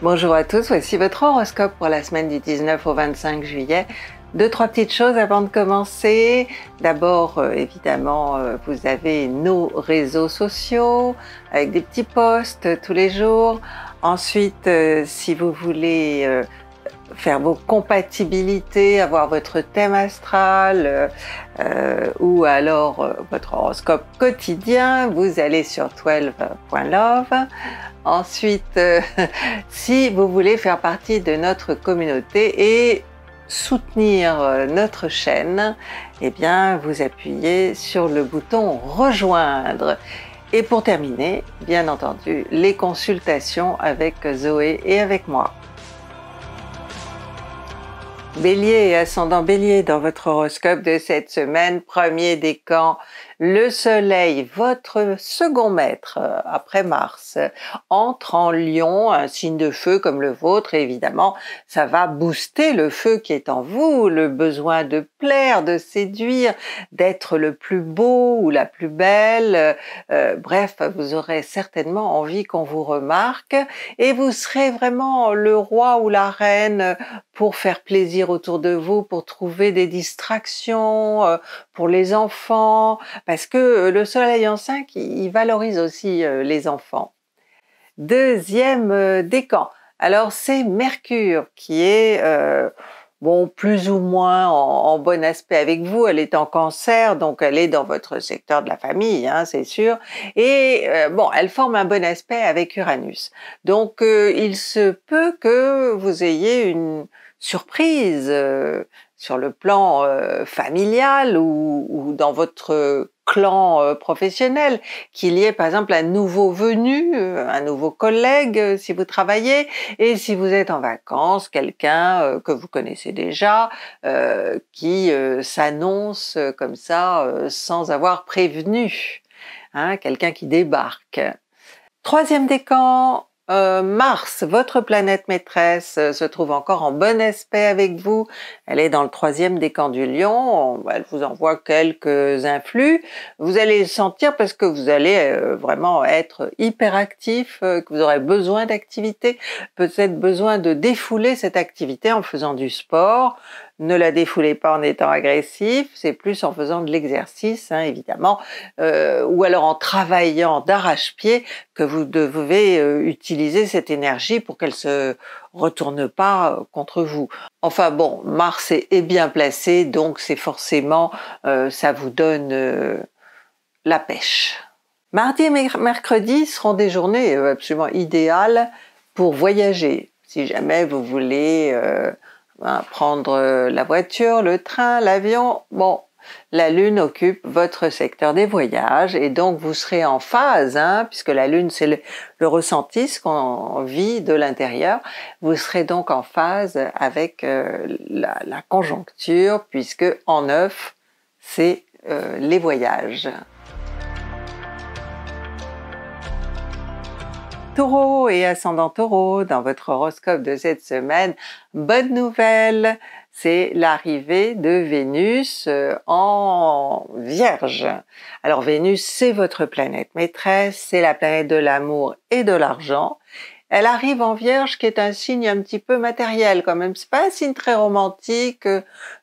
Bonjour à tous, voici votre horoscope pour la semaine du 19 au 25 juillet. Deux, trois petites choses avant de commencer. D'abord, euh, évidemment, euh, vous avez nos réseaux sociaux avec des petits posts euh, tous les jours. Ensuite, si vous voulez faire vos compatibilités, avoir votre thème astral ou alors votre horoscope quotidien, vous allez sur 12.love. Ensuite, euh, si vous voulez faire partie de notre communauté et soutenir euh, notre chaîne, eh bien, vous appuyez sur le bouton rejoindre. Et pour terminer, bien entendu, les consultations avec Zoé et avec moi. Bélier et ascendant Bélier dans votre horoscope de cette semaine, premier décan, le Soleil, votre second maître euh, après Mars, entre en Lion, un signe de feu comme le vôtre, évidemment, ça va booster le feu qui est en vous, le besoin de plaire, de séduire, d'être le plus beau ou la plus belle. Euh, bref, vous aurez certainement envie qu'on vous remarque et vous serez vraiment le roi ou la reine pour faire plaisir autour de vous, pour trouver des distractions, euh, pour les enfants, parce que euh, le soleil en 5, il valorise aussi euh, les enfants. Deuxième euh, décan, alors c'est Mercure qui est bon plus ou moins en, bon aspect avec vous. Elle est en cancer, donc elle est dans votre secteur de la famille, hein, c'est sûr. Et bon, elle forme un bon aspect avec Uranus. Donc il se peut que vous ayez une surprise sur le plan familial ou dans votre clan euh, professionnel, qu'il y ait par exemple un nouveau venu, euh, un nouveau collègue euh, si vous travaillez, et si vous êtes en vacances, quelqu'un que vous connaissez déjà, qui s'annonce comme ça sans avoir prévenu, hein, quelqu'un qui débarque. Troisième décan, euh, Mars, votre planète maîtresse, euh, se trouve encore en bon aspect avec vous. Elle est dans le troisième décan du lion. Elle vous envoie quelques influx. Vous allez le sentir parce que vous allez euh, vraiment être hyperactif, que vous aurez besoin d'activité, peut-être besoin de défouler cette activité en faisant du sport, ne la défoulez pas en étant agressif, c'est plus en faisant de l'exercice, hein, évidemment, euh, ou alors en travaillant d'arrache-pied que vous devez euh, utiliser cette énergie pour qu'elle se retourne pas euh, contre vous. Enfin bon, Mars est, bien placé, donc c'est forcément, ça vous donne la pêche. Mardi et mercredi seront des journées absolument idéales pour voyager, si jamais vous voulez prendre euh, la voiture, le train, l'avion, bon, la Lune occupe votre secteur des voyages et donc vous serez en phase, hein, puisque la Lune c'est le, ressenti, ce qu'on vit de l'intérieur, vous serez donc en phase avec euh, la, conjoncture, puisque en neuf, c'est euh, les voyages. taureau et ascendant taureau, dans votre horoscope de cette semaine, bonne nouvelle, c'est l'arrivée de Vénus euh, en Vierge. Alors Vénus, c'est votre planète maîtresse, c'est la planète de l'amour et de l'argent. Elle arrive en Vierge, qui est un signe un petit peu matériel quand même. C'est pas un signe très romantique euh,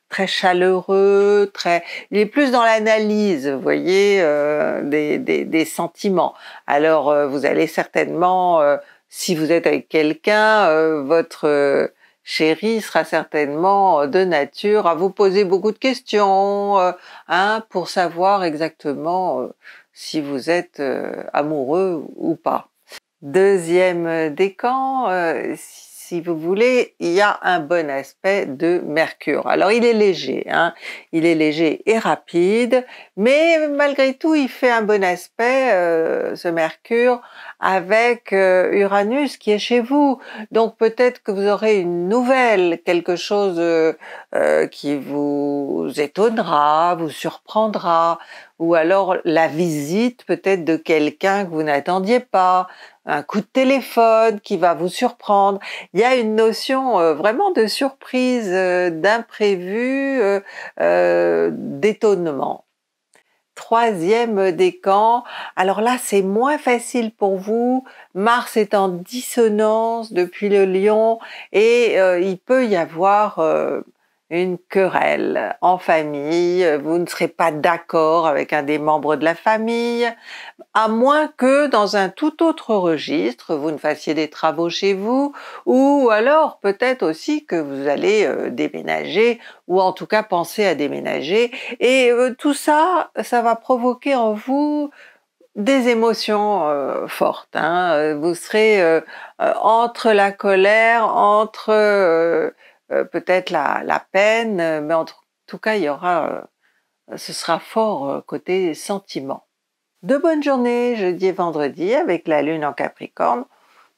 très chaleureux, très. Il est plus dans l'analyse, vous voyez, euh, des, des, des, sentiments. Alors, euh, vous allez certainement, euh, si vous êtes avec quelqu'un, euh, votre chéri sera certainement de nature à vous poser beaucoup de questions, hein, pour savoir exactement si vous êtes amoureux ou pas. Deuxième décan, si si vous voulez, il y a un bon aspect de Mercure. Alors il est léger, hein. il est léger et rapide, mais malgré tout il fait un bon aspect, euh, ce Mercure, avec euh, Uranus qui est chez vous. Donc peut-être que vous aurez une nouvelle, quelque chose euh, euh, qui vous étonnera, vous surprendra, ou alors la visite peut-être de quelqu'un que vous n'attendiez pas, un coup de téléphone qui va vous surprendre. Il y a une notion vraiment de surprise, d'imprévu, d'étonnement troisième décan. Alors là, c'est moins facile pour vous. Mars est en dissonance depuis le lion et euh, il peut y avoir euh, une querelle en famille, vous ne serez pas d'accord avec un des membres de la famille, à moins que dans un tout autre registre, vous ne fassiez des travaux chez vous, ou alors peut-être aussi que vous allez euh, déménager, ou en tout cas penser à déménager. Et euh, tout ça, ça va provoquer en vous des émotions euh, fortes. Hein. Vous serez entre la colère, entre euh, peut-être la, peine, euh, mais en tout cas, il y aura, euh, ce sera fort côté sentiment. De bonnes journées jeudi et vendredi avec la lune en Capricorne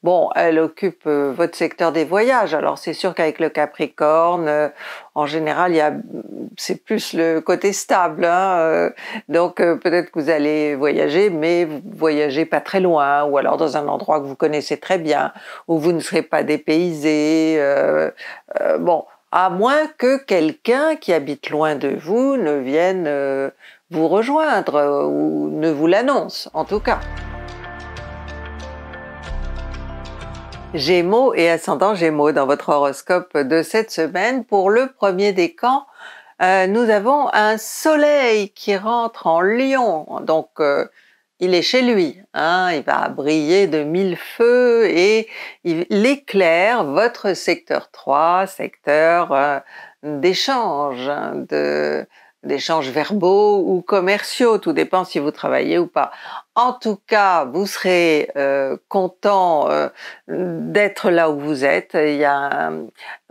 Bon, elle occupe euh, votre secteur des voyages. Alors c'est sûr qu'avec le Capricorne, euh, en général, il c'est plus le côté stable. Hein, euh. donc peut-être que vous allez voyager, mais vous voyagez pas très loin, ou alors dans un endroit que vous connaissez très bien, où vous ne serez pas dépaysé. bon, à moins que quelqu'un qui habite loin de vous ne vienne vous rejoindre ou ne vous l'annonce, en tout cas. Gémeaux et ascendant Gémeaux dans votre horoscope de cette semaine. Pour le premier décan, camps, euh, nous avons un soleil qui rentre en lion, donc euh, il est chez lui, hein. il va briller de mille feux et il, éclaire votre secteur 3, secteur euh, d'échange, hein, de d'échanges verbaux ou commerciaux, tout dépend si vous travaillez ou pas. En tout cas, vous serez euh, content euh, d'être là où vous êtes. Il y a,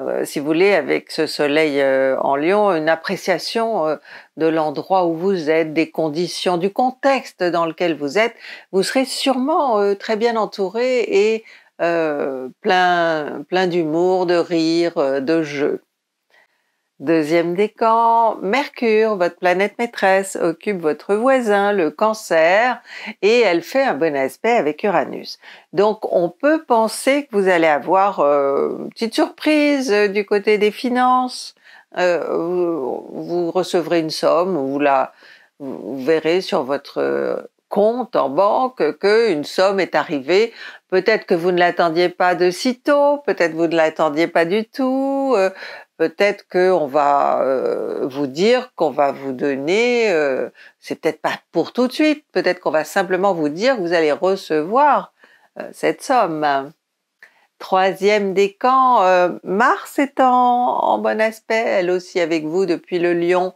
euh, si vous voulez, avec ce soleil en Lion, une appréciation de l'endroit où vous êtes, des conditions, du contexte dans lequel vous êtes. Vous serez sûrement très bien entouré et plein, plein d'humour, de rire, de jeu. Deuxième décan, Mercure, votre planète maîtresse, occupe votre voisin, le cancer, et elle fait un bon aspect avec Uranus. Donc on peut penser que vous allez avoir euh, une petite surprise euh, du côté des finances. Euh, vous, recevrez une somme, vous la vous verrez sur votre compte en banque qu'une somme est arrivée. Peut-être que vous ne l'attendiez pas de sitôt, peut-être vous ne l'attendiez pas du tout peut-être qu'on va euh, vous dire qu'on va vous donner, euh, c'est peut-être pas pour tout de suite, peut-être qu'on va simplement vous dire que vous allez recevoir euh, cette somme. Troisième décan, euh, Mars est en, bon aspect, elle aussi avec vous depuis le lion.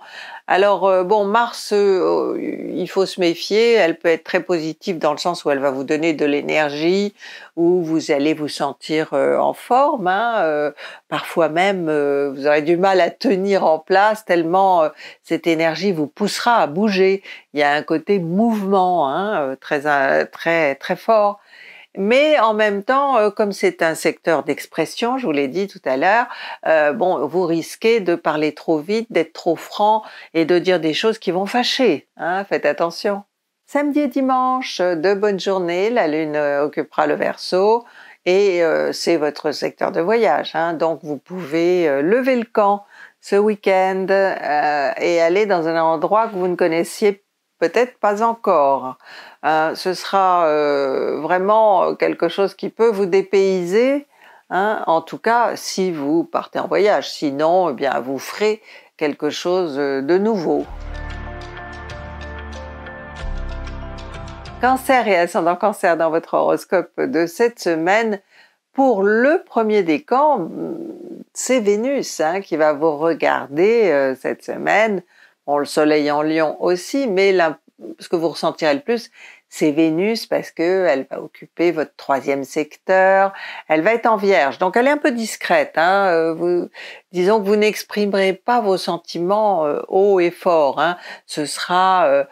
Alors euh, bon, Mars, euh, il faut se méfier, elle peut être très positive dans le sens où elle va vous donner de l'énergie, où vous allez vous sentir en forme. Hein, parfois même, vous aurez du mal à tenir en place tellement cette énergie vous poussera à bouger. Il y a un côté mouvement hein, très, très, très fort. Mais en même temps, euh, comme c'est un secteur d'expression, je vous l'ai dit tout à l'heure, euh, bon, vous risquez de parler trop vite, d'être trop franc et de dire des choses qui vont fâcher. Hein, faites attention. Samedi et dimanche, euh, de bonnes journées. La lune occupera le verso et c'est votre secteur de voyage. Hein. donc vous pouvez lever le camp ce week-end et aller dans un endroit que vous ne connaissiez peut-être pas encore. Hein, ce sera euh, vraiment quelque chose qui peut vous dépayser, hein, en tout cas si vous partez en voyage. Sinon, eh bien, vous ferez quelque chose euh, de nouveau. Cancer et ascendant cancer dans votre horoscope de cette semaine. Pour le premier décan, c'est Vénus hein, qui va vous regarder euh, cette semaine Bon, le soleil en lion aussi, mais ce que vous ressentirez le plus, c'est Vénus parce que elle va occuper votre troisième secteur, elle va être en vierge, donc elle est un peu discrète. Hein. Euh, disons que vous n'exprimerez pas vos sentiments euh, haut et fort, hein. ce sera euh,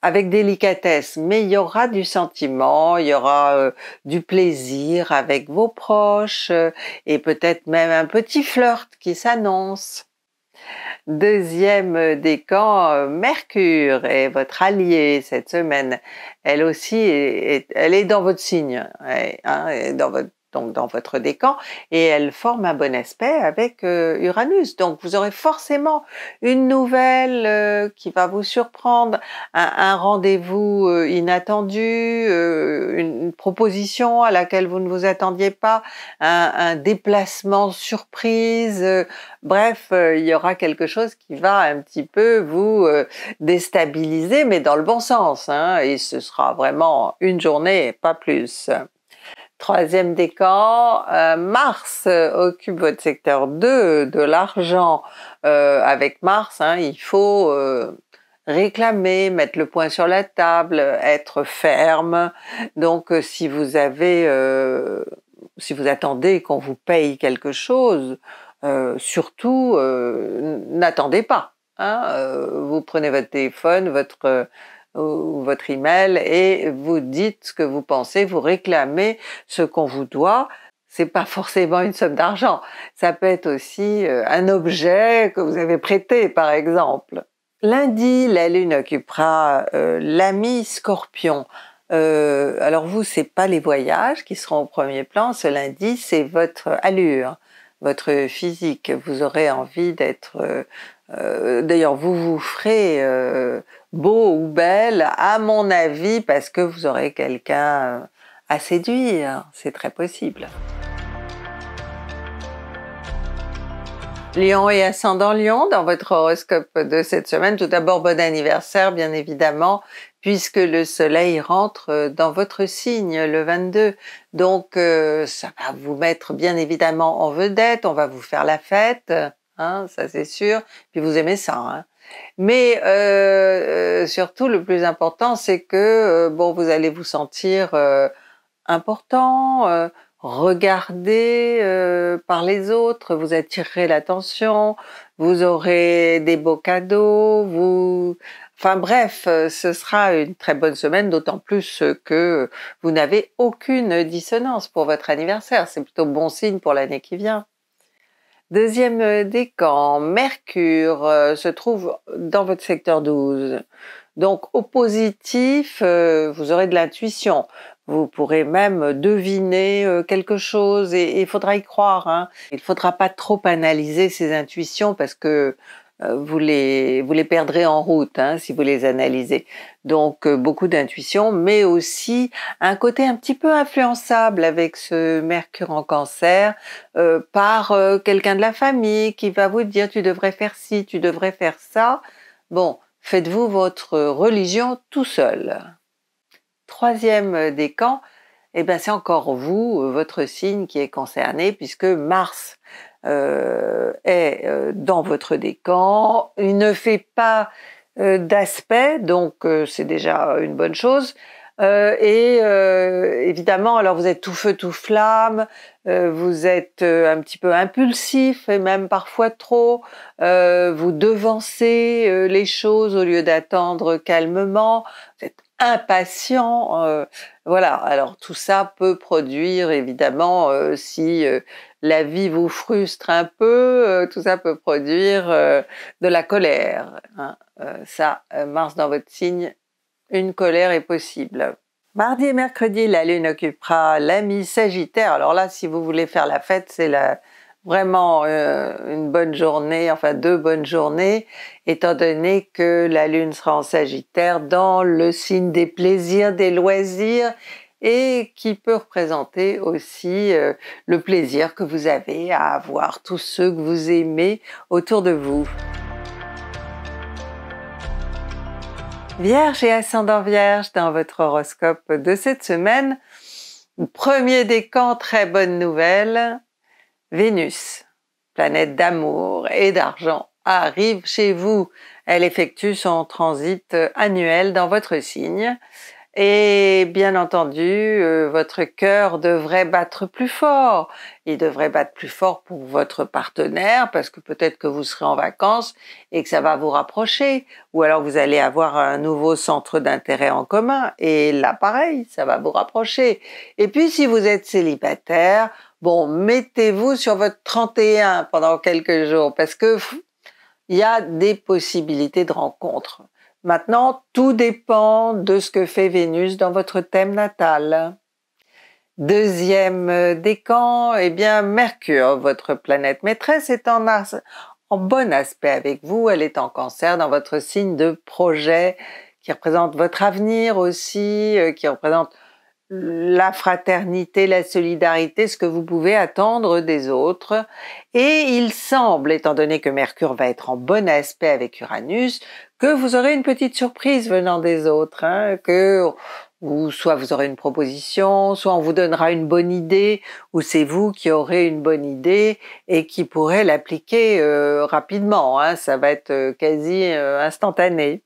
avec délicatesse, mais il y aura du sentiment, il y aura du plaisir avec vos proches et peut-être même un petit flirt qui s'annonce. Deuxième décan, Mercure est votre allié cette semaine. Elle aussi, est, elle est dans votre signe, hein, dans votre donc dans votre décan, et elle forme un bon aspect avec euh, Uranus. Donc vous aurez forcément une nouvelle euh, qui va vous surprendre, un, rendez-vous euh, inattendu, une proposition à laquelle vous ne vous attendiez pas, un, déplacement surprise. bref, il y aura quelque chose qui va un petit peu vous déstabiliser, mais dans le bon sens. Hein, et ce sera vraiment une journée, pas plus. Troisième décan, euh, Mars euh, occupe votre secteur 2 de l'argent. Euh, avec Mars, hein, il faut réclamer, mettre le point sur la table, être ferme. Donc si vous avez, si vous attendez qu'on vous paye quelque chose, surtout n'attendez pas. Hein. vous prenez votre téléphone, votre ou votre email et vous dites ce que vous pensez, vous réclamez ce qu'on vous doit. C'est pas forcément une somme d'argent. Ça peut être aussi euh, un objet que vous avez prêté, par exemple. Lundi, la lune occupera euh, l'ami Scorpion. Euh, alors vous, c'est pas les voyages qui seront au premier plan. Ce lundi, c'est votre allure, votre physique. Vous aurez envie d'être euh, D'ailleurs, vous vous ferez beau ou belle, à mon avis, parce que vous aurez quelqu'un euh, à séduire. C'est très possible. Lion et ascendant Lion dans votre horoscope de cette semaine. Tout d'abord, bon anniversaire, bien évidemment, puisque le soleil rentre euh, dans votre signe le 22. Donc, euh, ça va vous mettre bien évidemment en vedette, on va vous faire la fête, hein, ça c'est sûr. Puis vous aimez ça, hein. Mais euh, euh, surtout, le plus important, c'est que euh, bon, vous allez vous sentir important, regardé par les autres, vous attirerez l'attention, vous aurez des beaux cadeaux, vous Enfin bref, ce sera une très bonne semaine, d'autant plus que vous n'avez aucune dissonance pour votre anniversaire. C'est plutôt bon signe pour l'année qui vient. Deuxième euh, décan, Mercure euh, se trouve dans votre secteur 12. Donc au positif, euh, vous aurez de l'intuition. Vous pourrez même deviner quelque chose et il faudra y croire. Hein. Il ne faudra pas trop analyser ses intuitions parce que euh, vous les, vous les perdrez en route hein, si vous les analysez. Donc euh, beaucoup d'intuition, mais aussi un côté un petit peu influençable avec ce Mercure en cancer euh, par quelqu'un de la famille qui va vous dire tu devrais faire ci, tu devrais faire ça. Bon, faites-vous votre religion tout seul. Troisième décan, eh bien c'est encore vous, votre signe qui est concerné puisque Mars euh, est euh, dans votre décan, il ne fait pas euh, d'aspect, donc c'est déjà une bonne chose. et évidemment, alors vous êtes tout feu, tout flamme, vous êtes un petit peu impulsif et même parfois trop, vous devancez les choses au lieu d'attendre calmement, vous êtes impatient. Euh, voilà, alors tout ça peut produire évidemment, euh, si euh, la vie vous frustre un peu, tout ça peut produire de la colère. Hein. ça, Mars dans votre signe, une colère est possible. Mardi et mercredi, la Lune occupera l'ami Sagittaire. Alors là, si vous voulez faire la fête, c'est la, vraiment euh, une bonne journée, enfin deux bonnes journées, étant donné que la Lune sera en Sagittaire dans le signe des plaisirs, des loisirs, et qui peut représenter aussi euh, le plaisir que vous avez à avoir tous ceux que vous aimez autour de vous. Vierge et ascendant Vierge dans votre horoscope de cette semaine, premier décan, très bonne nouvelle, Vénus, planète d'amour et d'argent, arrive chez vous. Elle effectue son transit euh, annuel dans votre signe. Et bien entendu, euh, votre cœur devrait battre plus fort. Il devrait battre plus fort pour votre partenaire parce que peut-être que vous serez en vacances et que ça va vous rapprocher. Ou alors vous allez avoir un nouveau centre d'intérêt en commun et là pareil, ça va vous rapprocher. Et puis si vous êtes célibataire, Bon, mettez-vous sur votre 31 pendant quelques jours parce que il y a des possibilités de rencontre. Maintenant, tout dépend de ce que fait Vénus dans votre thème natal. Deuxième euh, décan, eh bien Mercure, votre planète maîtresse, est en, en bon aspect avec vous. Elle est en cancer dans votre signe de projet qui représente votre avenir aussi, euh, qui représente la fraternité, la solidarité, ce que vous pouvez attendre des autres. Et il semble, étant donné que Mercure va être en bon aspect avec Uranus, que vous aurez une petite surprise venant des autres, hein, que ou soit vous aurez une proposition, soit on vous donnera une bonne idée, ou c'est vous qui aurez une bonne idée et qui pourrez l'appliquer euh, rapidement. Hein, ça va être euh, quasi euh, instantané.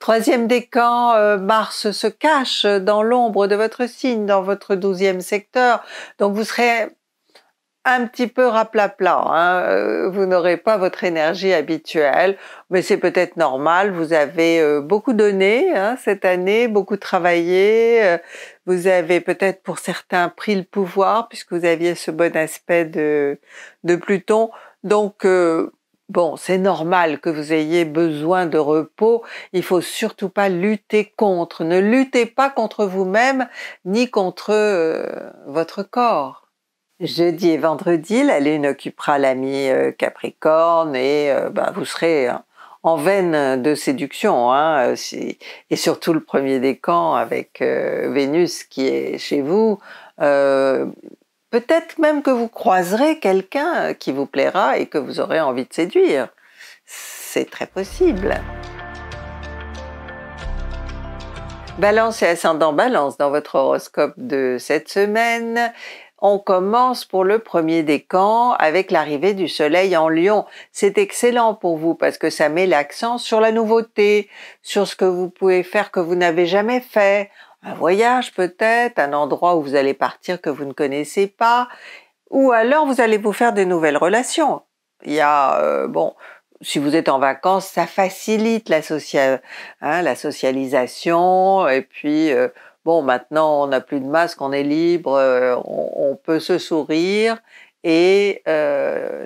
Troisième décan, euh, Mars se cache dans l'ombre de votre signe, dans votre douzième secteur, donc vous serez un petit peu raplapla, hein. Euh, vous n'aurez pas votre énergie habituelle, mais c'est peut-être normal, vous avez euh, beaucoup donné hein, cette année, beaucoup travaillé, vous avez peut-être pour certains pris le pouvoir puisque vous aviez ce bon aspect de, de Pluton, donc Bon, c'est normal que vous ayez besoin de repos, il faut surtout pas lutter contre, ne luttez pas contre vous-même ni contre euh, votre corps. Jeudi et vendredi, la lune occupera l'ami euh, Capricorne et euh, bah, vous serez en veine de séduction, hein, et surtout le premier décan avec Vénus qui est chez vous. Peut-être même que vous croiserez quelqu'un qui vous plaira et que vous aurez envie de séduire. C'est très possible. Balance et ascendant balance dans votre horoscope de cette semaine. On commence pour le premier décan avec l'arrivée du soleil en lion. C'est excellent pour vous parce que ça met l'accent sur la nouveauté, sur ce que vous pouvez faire que vous n'avez jamais fait, un voyage peut-être, un endroit où vous allez partir que vous ne connaissez pas, ou alors vous allez vous faire des nouvelles relations. Il y a, euh, bon, si vous êtes en vacances, ça facilite la, hein, socialisation, et puis, euh, bon, maintenant on n'a plus de masque, on est libre, euh, on, peut se sourire et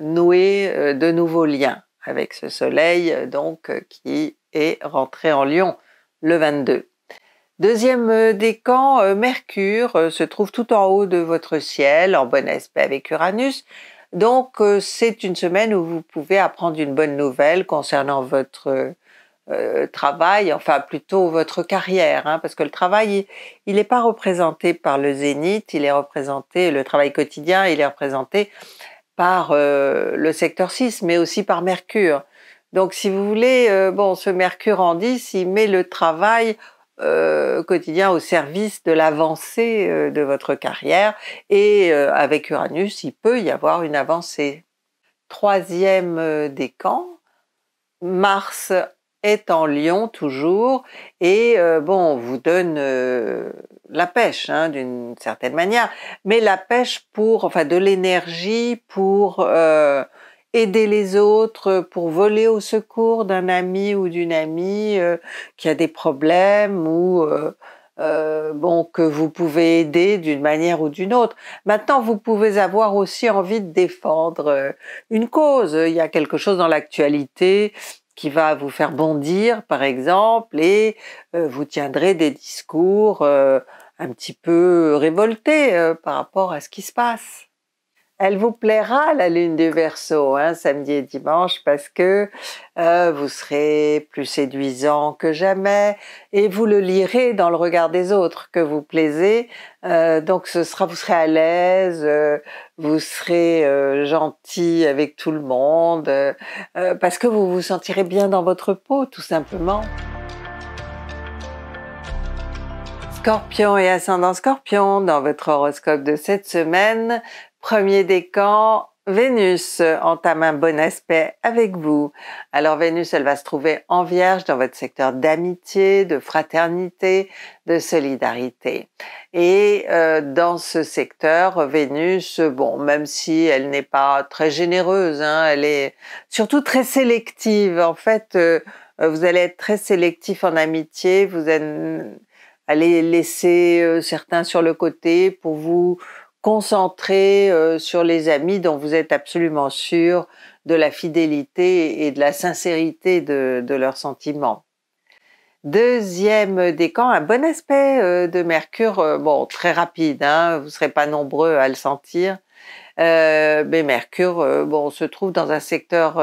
nouer de nouveaux liens avec ce soleil, donc, qui est rentré en Lyon le 22. Deuxième euh, décan, euh, Mercure euh, se trouve tout en haut de votre ciel, en bon aspect avec Uranus. Donc c'est une semaine où vous pouvez apprendre une bonne nouvelle concernant votre travail, enfin plutôt votre carrière, hein, parce que le travail, il n'est pas représenté par le zénith, il est représenté, le travail quotidien, il est représenté par le secteur 6, mais aussi par Mercure. Donc si vous voulez, bon, ce Mercure en 10, il met le travail au euh, quotidien au service de l'avancée euh, de votre carrière et euh, avec Uranus, il peut y avoir une avancée. Troisième décan, Mars est en Lion toujours et bon, on vous donne la pêche hein, d'une certaine manière, mais la pêche pour, enfin de l'énergie pour aider les autres, euh, pour voler au secours d'un ami ou d'une amie euh, qui a des problèmes ou euh, bon que vous pouvez aider d'une manière ou d'une autre. Maintenant, vous pouvez avoir aussi envie de défendre une cause. Il y a quelque chose dans l'actualité qui va vous faire bondir, par exemple, et vous tiendrez des discours un petit peu révoltés par rapport à ce qui se passe. Elle vous plaira la lune du Verseau hein, samedi et dimanche parce que euh, vous serez plus séduisant que jamais et vous le lirez dans le regard des autres que vous plaisez. Euh, donc ce sera, vous serez à l'aise, euh, vous serez gentil avec tout le monde parce que vous vous sentirez bien dans votre peau tout simplement. Scorpion et ascendant Scorpion, dans votre horoscope de cette semaine, Premier décan, Vénus entame un bon aspect avec vous. Alors Vénus, elle va se trouver en vierge dans votre secteur d'amitié, de fraternité, de solidarité. Et euh, dans ce secteur, Vénus, bon, même si elle n'est pas très généreuse, hein, elle est surtout très sélective. En fait, euh, vous allez être très sélectif en amitié, vous allez laisser euh, certains sur le côté pour vous concentrer euh, sur les amis dont vous êtes absolument sûr de la fidélité et de la sincérité de, leurs sentiments. Deuxième décan, un bon aspect euh, de Mercure, euh, bon très rapide, hein, vous ne serez pas nombreux à le sentir, euh, mais Mercure, bon, se trouve dans un secteur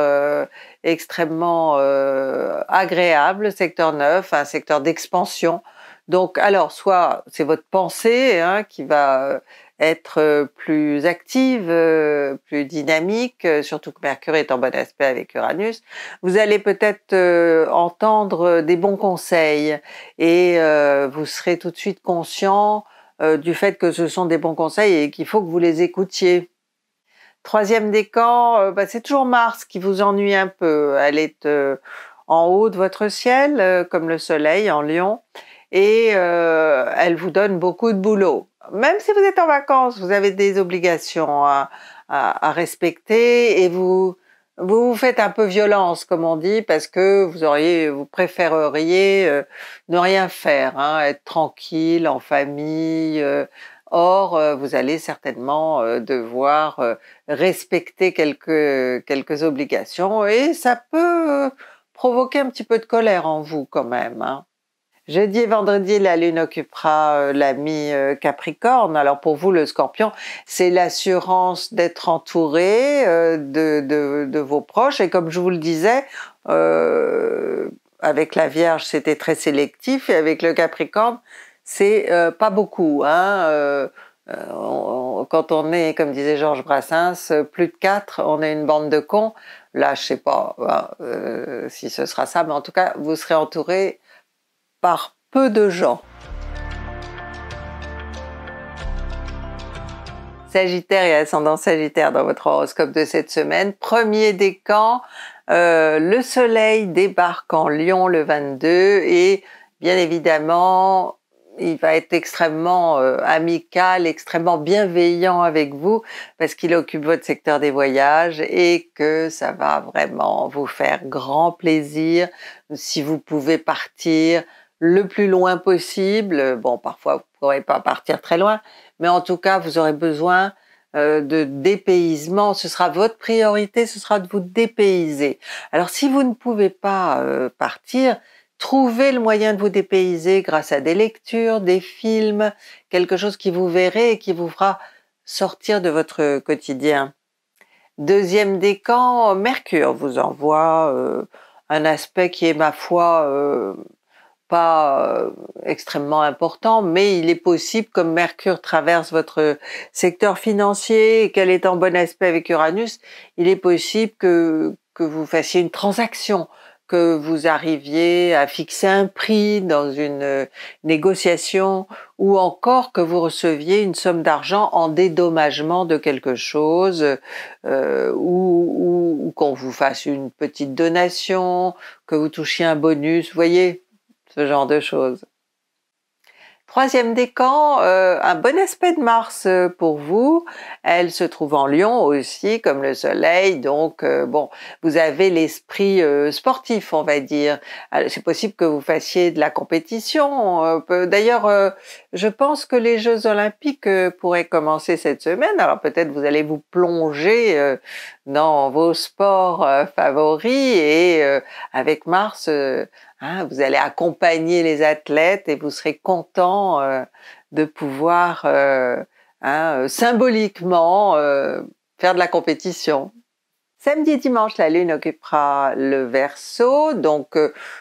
extrêmement agréable, secteur neuf, un secteur d'expansion. Donc, alors, soit c'est votre pensée hein, qui va être euh, plus active, euh, plus dynamique, euh, surtout que Mercure est en bon aspect avec Uranus. Vous allez peut-être entendre des bons conseils et vous serez tout de suite conscient du fait que ce sont des bons conseils et qu'il faut que vous les écoutiez. Troisième décan, bah, c'est toujours Mars qui vous ennuie un peu. Elle est en haut de votre ciel, comme le Soleil en Lion, et elle vous donne beaucoup de boulot. Même si vous êtes en vacances, vous avez des obligations à, respecter et vous, vous faites un peu violence, comme on dit, parce que vous auriez, vous préféreriez euh, ne rien faire, hein, être tranquille, en famille. Euh. or, euh, vous allez certainement devoir respecter quelques, quelques obligations et ça peut provoquer un petit peu de colère en vous quand même. Hein. Jeudi et vendredi, la Lune occupera euh, l'ami mi-Capricorne. Euh, Alors pour vous, le Scorpion, c'est l'assurance d'être entouré euh, de, vos proches. Et comme je vous le disais, avec la Vierge, c'était très sélectif, et avec le Capricorne, c'est pas beaucoup. Hein. quand on est, comme disait Georges Brassens, plus de quatre, on est une bande de cons. Là, je sais pas hein, si ce sera ça, mais en tout cas, vous serez entouré par peu de gens. Sagittaire et ascendant Sagittaire dans votre horoscope de cette semaine. Premier décan, euh, le soleil débarque en Lyon le 22 et bien évidemment, il va être extrêmement euh, amical, extrêmement bienveillant avec vous parce qu'il occupe votre secteur des voyages et que ça va vraiment vous faire grand plaisir si vous pouvez partir le plus loin possible. Bon, parfois, vous ne pourrez pas partir très loin, mais en tout cas, vous aurez besoin euh, de dépaysement. Ce sera votre priorité, ce sera de vous dépayser. Alors, si vous ne pouvez pas euh, partir, trouvez le moyen de vous dépayser grâce à des lectures, des films, quelque chose qui vous verrez et qui vous fera sortir de votre quotidien. Deuxième décan, Mercure vous envoie euh, un aspect qui est, ma foi, pas euh, extrêmement important, mais il est possible, comme Mercure traverse votre secteur financier et qu'elle est en bon aspect avec Uranus, il est possible que, que vous fassiez une transaction, que vous arriviez à fixer un prix dans une euh, négociation ou encore que vous receviez une somme d'argent en dédommagement de quelque chose euh, ou, ou, ou qu'on vous fasse une petite donation, que vous touchiez un bonus, vous voyez ce genre de choses. Troisième décan, euh, un bon aspect de Mars euh, pour vous. Elle se trouve en Lyon aussi, comme le Soleil. Donc, euh, bon, vous avez l'esprit sportif, on va dire. C'est possible que vous fassiez de la compétition. D'ailleurs, je pense que les Jeux Olympiques pourraient commencer cette semaine. Alors peut-être vous allez vous plonger dans vos sports euh, favoris et euh, avec Mars, euh, hein, vous allez accompagner les athlètes et vous serez content de pouvoir hein, symboliquement faire de la compétition. Samedi et dimanche, la Lune occupera le Verseau, donc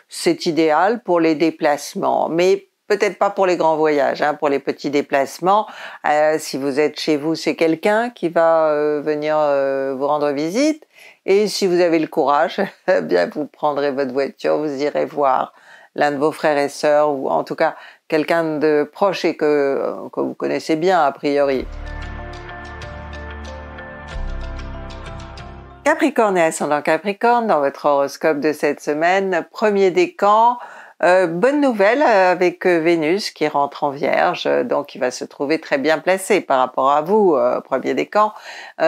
c'est idéal pour les déplacements. Mais Peut-être pas pour les grands voyages, hein, pour les petits déplacements. Euh, si vous êtes chez vous, c'est quelqu'un qui va euh, venir euh, vous rendre visite. Et si vous avez le courage, eh bien vous prendrez votre voiture, vous irez voir l'un de vos frères et sœurs ou en tout cas quelqu'un de proche et que, que vous connaissez bien a priori. Capricorne et ascendant Capricorne, dans votre horoscope de cette semaine, premier décan, euh, bonne nouvelle euh, avec euh, Vénus qui rentre en Vierge, donc il va se trouver très bien placé par rapport à vous, premier décan. Il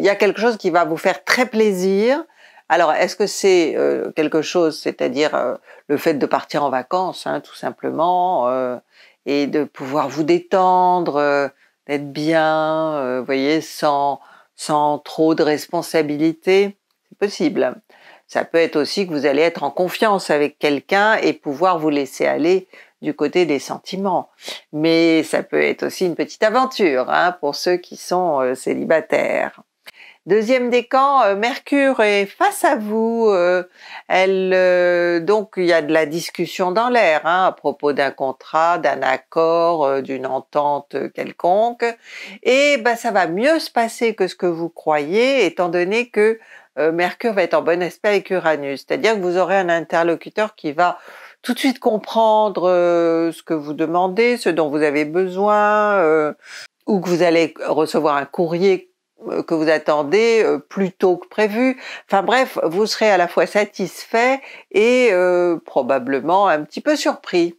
y a quelque chose qui va vous faire très plaisir. Alors, est-ce que c'est quelque chose, c'est-à-dire le fait de partir en vacances, hein, tout simplement, et de pouvoir vous détendre, d'être bien, vous voyez, sans, sans trop de responsabilités C'est possible. Ça peut être aussi que vous allez être en confiance avec quelqu'un et pouvoir vous laisser aller du côté des sentiments. Mais ça peut être aussi une petite aventure hein, pour ceux qui sont euh, célibataires. Deuxième décan, euh, Mercure est face à vous. Euh. elle, donc il y a de la discussion dans l'air hein, à propos d'un contrat, d'un accord, d'une entente quelconque. Et ben ça va mieux se passer que ce que vous croyez, étant donné que euh, Mercure va être en bon aspect avec Uranus. C'est-à-dire que vous aurez un interlocuteur qui va tout de suite comprendre euh, ce que vous demandez, ce dont vous avez besoin, euh, ou que vous allez recevoir un courrier que vous attendez plus tôt que prévu. Enfin bref, vous serez à la fois satisfait et probablement un petit peu surpris.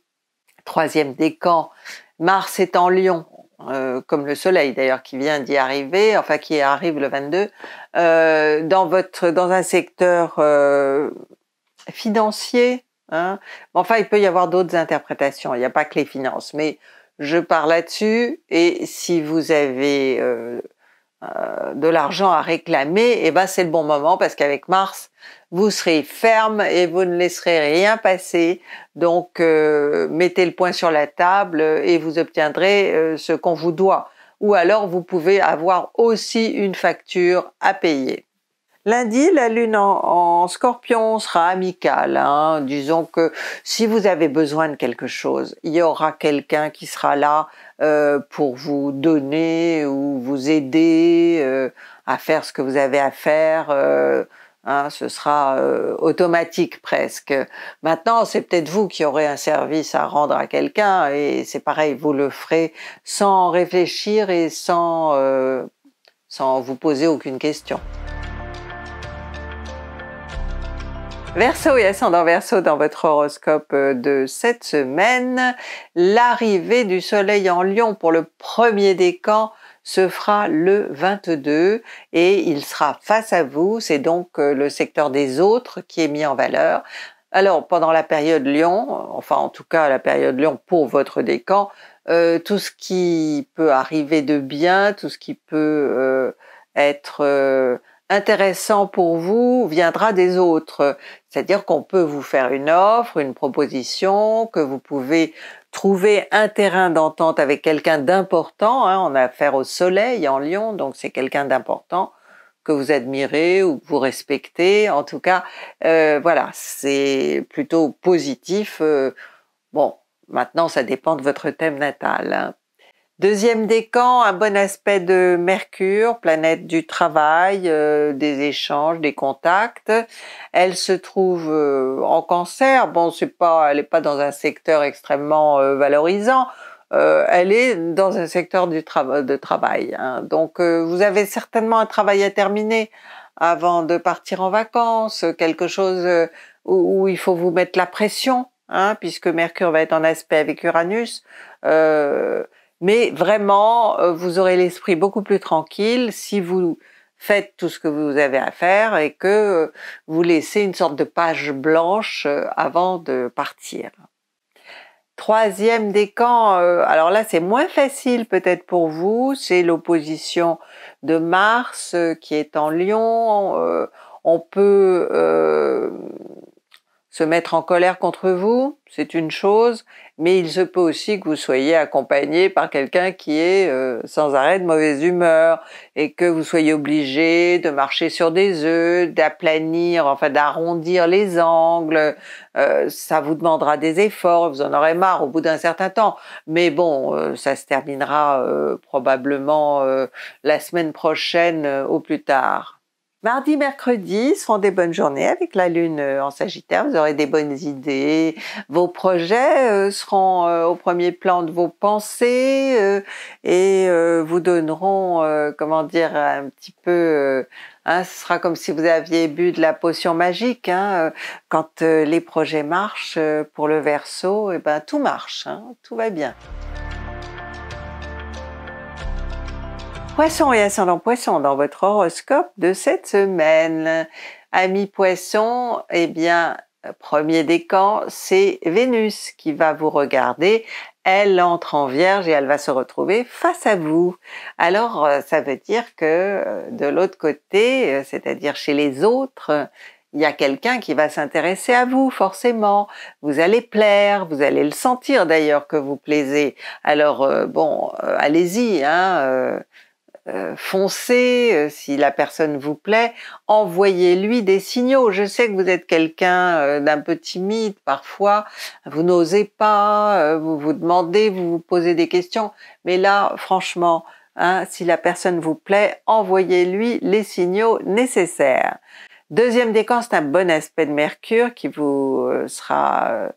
Troisième décan, Mars est en Lion. Euh, comme le soleil d'ailleurs qui vient d'y arriver, enfin qui arrive le 22, euh, dans votre dans un secteur euh, financier. Hein. Enfin, il peut y avoir d'autres interprétations. Il n'y a pas que les finances, mais je parle là-dessus. Et si vous avez euh, euh, de l'argent à réclamer, et eh ben c'est le bon moment parce qu'avec Mars, vous serez ferme et vous ne laisserez rien passer. Donc euh, mettez le point sur la table et vous obtiendrez euh, ce qu'on vous doit. Ou alors vous pouvez avoir aussi une facture à payer. Lundi, la lune en, scorpion sera amicale. Hein. Disons que si vous avez besoin de quelque chose, il y aura quelqu'un qui sera là euh, pour vous donner ou vous aider euh, à faire ce que vous avez à faire. Euh, hein. ce sera automatique presque. Maintenant, c'est peut-être vous qui aurez un service à rendre à quelqu'un et c'est pareil, vous le ferez sans réfléchir et sans, sans vous poser aucune question. Verseau et ascendant Verseau dans votre horoscope euh, de cette semaine, l'arrivée du soleil en Lion pour le premier décan se fera le 22 et il sera face à vous, c'est donc euh, le secteur des autres qui est mis en valeur. Alors pendant la période Lion, enfin en tout cas la période Lion pour votre décan, euh, tout ce qui peut arriver de bien, tout ce qui peut être intéressant pour vous viendra des autres. C'est-à-dire qu'on peut vous faire une offre, une proposition, que vous pouvez trouver un terrain d'entente avec quelqu'un d'important. Hein, on a affaire au soleil en Lyon, donc c'est quelqu'un d'important que vous admirez ou que vous respectez. En tout cas, euh, voilà, c'est plutôt positif. Euh. bon, maintenant, ça dépend de votre thème natal. Hein. Deuxième décan, un bon aspect de Mercure, planète du travail, euh, des échanges, des contacts. Elle se trouve euh, en cancer. Bon, c'est pas, elle n'est pas dans un secteur extrêmement euh, valorisant. elle est dans un secteur du de travail. Hein. Donc, vous avez certainement un travail à terminer avant de partir en vacances, quelque chose où, il faut vous mettre la pression, hein, puisque Mercure va être en aspect avec Uranus. Mais vraiment, euh, vous aurez l'esprit beaucoup plus tranquille si vous faites tout ce que vous avez à faire et que vous laissez une sorte de page blanche euh, avant de partir. Troisième décan, euh, alors là c'est moins facile peut-être pour vous, c'est l'opposition de Mars qui est en Lyon. on peut se mettre en colère contre vous, c'est une chose, mais il se peut aussi que vous soyez accompagné par quelqu'un qui est euh, sans arrêt de mauvaise humeur et que vous soyez obligé de marcher sur des œufs, d'aplanir, enfin d'arrondir les angles. Euh, ça vous demandera des efforts, vous en aurez marre au bout d'un certain temps. Mais bon, euh, ça se terminera probablement la semaine prochaine au plus tard. Mardi, mercredi seront des bonnes journées avec la Lune euh, en Sagittaire. Vous aurez des bonnes idées. Vos projets euh, seront euh, au premier plan de vos pensées et vous donneront, comment dire, un petit peu. Hein, ce sera comme si vous aviez bu de la potion magique. Hein. Quand les projets marchent pour le verso, et eh ben tout marche, hein, tout va bien. poisson et ascendant poisson dans votre horoscope de cette semaine. Ami poisson, eh bien, premier décan, c'est Vénus qui va vous regarder. Elle entre en vierge et elle va se retrouver face à vous. Alors, euh, ça veut dire que euh, de l'autre côté, euh, c'est-à-dire chez les autres, il y a quelqu'un qui va s'intéresser à vous, forcément. Vous allez plaire, vous allez le sentir d'ailleurs que vous plaisez. Alors, bon, allez-y, hein. Euh, foncez, euh, si la personne vous plaît, envoyez-lui des signaux. Je sais que vous êtes quelqu'un euh, d'un peu timide parfois, vous n'osez pas, vous vous demandez, vous vous posez des questions, mais là, franchement, hein, si la personne vous plaît, envoyez-lui les signaux nécessaires. Deuxième décan, c'est un bon aspect de Mercure qui vous sera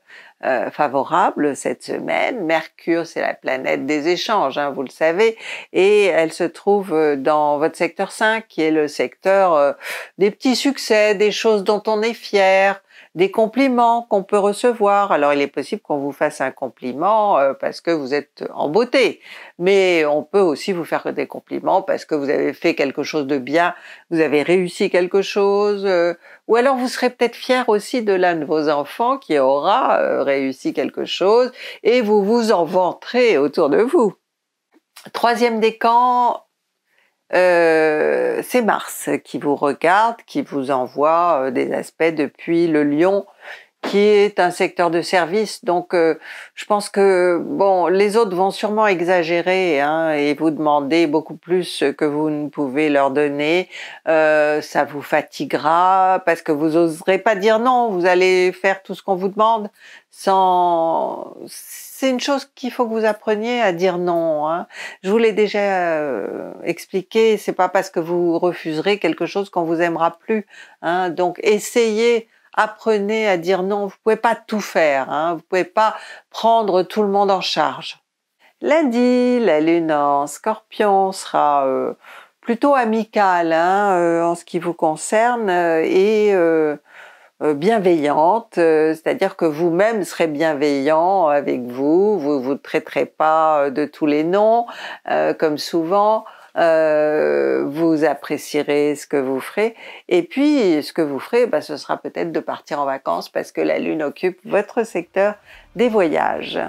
euh, favorable cette semaine. Mercure, c'est la planète des échanges, hein, vous le savez, et elle se trouve euh, dans votre secteur 5, qui est le secteur euh, des petits succès, des choses dont on est fier, des compliments qu'on peut recevoir. Alors il est possible qu'on vous fasse un compliment euh, parce que vous êtes en beauté, mais on peut aussi vous faire des compliments parce que vous avez fait quelque chose de bien, vous avez réussi quelque chose, euh, ou alors vous serez peut-être fier aussi de l'un de vos enfants qui aura euh, réussi quelque chose et vous vous en vanterez autour de vous. Troisième décan, euh, c'est Mars qui vous regarde, qui vous envoie euh, des aspects depuis le lion qui est un secteur de service. Donc, euh, je pense que bon, les autres vont sûrement exagérer hein, et vous demander beaucoup plus que vous ne pouvez leur donner. Euh, ça vous fatiguera parce que vous oserez pas dire non. Vous allez faire tout ce qu'on vous demande sans. C'est une chose qu'il faut que vous appreniez à dire non. Hein. Je vous l'ai déjà euh, expliqué. C'est pas parce que vous refuserez quelque chose qu'on vous aimera plus. Hein. Donc, essayez apprenez à dire non, vous pouvez pas tout faire, hein, vous pouvez pas prendre tout le monde en charge. Lundi, la lune en scorpion sera euh, plutôt amicale hein, euh, en ce qui vous concerne euh, et bienveillante, c'est-à-dire que vous-même serez bienveillant avec vous, vous vous traiterez pas de tous les noms comme souvent, euh, vous apprécierez ce que vous ferez. Et puis, ce que vous ferez, bah, ce sera peut-être de partir en vacances parce que la Lune occupe votre secteur des voyages.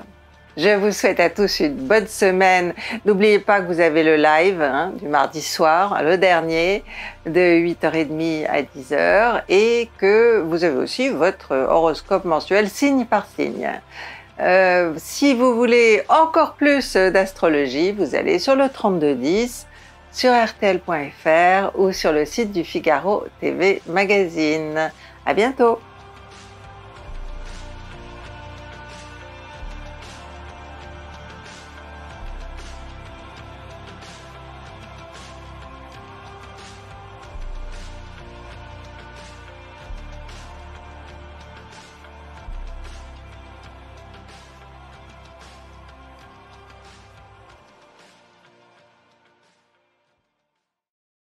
Je vous souhaite à tous une bonne semaine. N'oubliez pas que vous avez le live hein, du mardi soir, le dernier, de 8h30 à 10h, et que vous avez aussi votre horoscope mensuel signe par signe. Euh, si vous voulez encore plus d'astrologie, vous allez sur le 3210 sur rtl.fr ou sur le site du Figaro TV Magazine. À bientôt!